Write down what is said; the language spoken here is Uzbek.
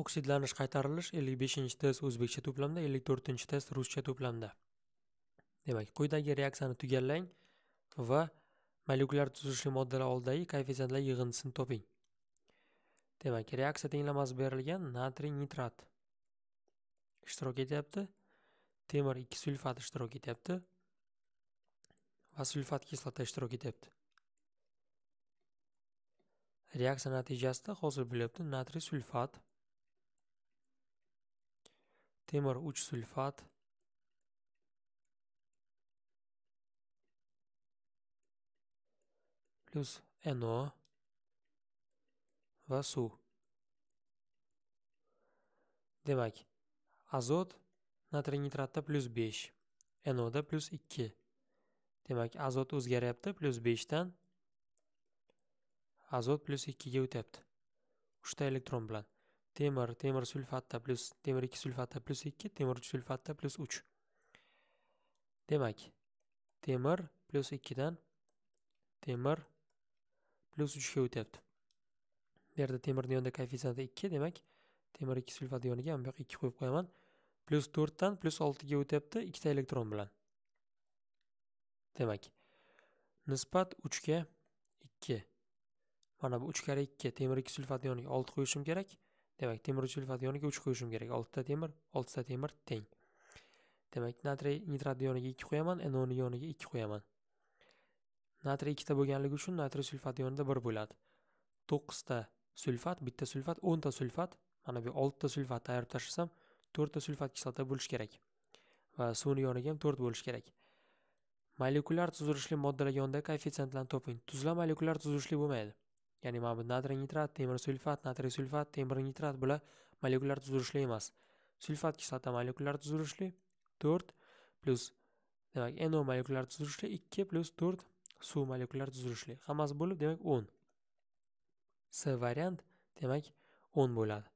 oksidlanish qaytarilish 55 test o'zbekcha to'plamda 54 test ruscha to'plamda demak quyidagi reaksiyani tugallang va molekulyar tuzilishli moddalar oldidagi koeffitsiyentlar yig'indisini toping demak reaksiya tenglamasi berilgan natriy nitrat ishtirok etyapti temir 2 sulfat ishtirok etyapti va sulfat kislota ishtirok etyapti reaksiya natijasida hozir bo'lyapti natriy sulfat temir uch sulfat plyus NO va suv. Demak, azot natriy nitratda plyus 5, NO da plyus 2. Demak, azot o'zgaryapti plyus 5 dan azot plyus 2 ga o'tyapti. 3 ta elektron bilan. temir temir sulfatda plyus temir ikki sulfatda plyus ikki temir uch sulfatda plyus uch demak temir plyus ikkidan temir plyus uchga o'tyapti bu yerda temirni yonida koeffitsiyenti ikki demak temir ikki sulfat yoniga mana bu yoqqa ikki qo'yib qo'yaman plyus to'rtdan plyus oltiga o'tyapti ikkita elektron bilan demak nisbat uchga ikki mana bu uch karra ikki temir ikki sulfat yoniga olti qo'yishim kerak demak temir uchli ulfat ioniga uch qo'yishim kerak oltita temir oltita temir teng demak natriy nitrat yoniga ikki qo'yaman enon yoniga ikki qo'yaman natriy ikkita bo'lganligi uchun natriy sulfat yonida bir bo'ladi to'qqizta sulfat bitta sulfat o'nta sulfat mana bu oltita sulfatni ayirib tashlasam to'rtta sulfat kislota bo'lishi kerak va suvni yoniga ham to'rt bo'lishi kerak molekulyar tuzilishli moddalar yonida koeffitsiyentlarni toping tuzlar molekulyar tuzilishli bo'lmaydi ya'ni mana bu natriy nitrat temir sulfat natriy sulfat temir nitrat bular molekulyar tuzilishli emas sulfat kislota molekulyar tuzilishli to'rt plyus demak no molekulyar tuzilishli ikki plyus to'rt suv molekulyar tuzilishli hammasi bo'lib demak o'n s variant demak o'n bo'ladi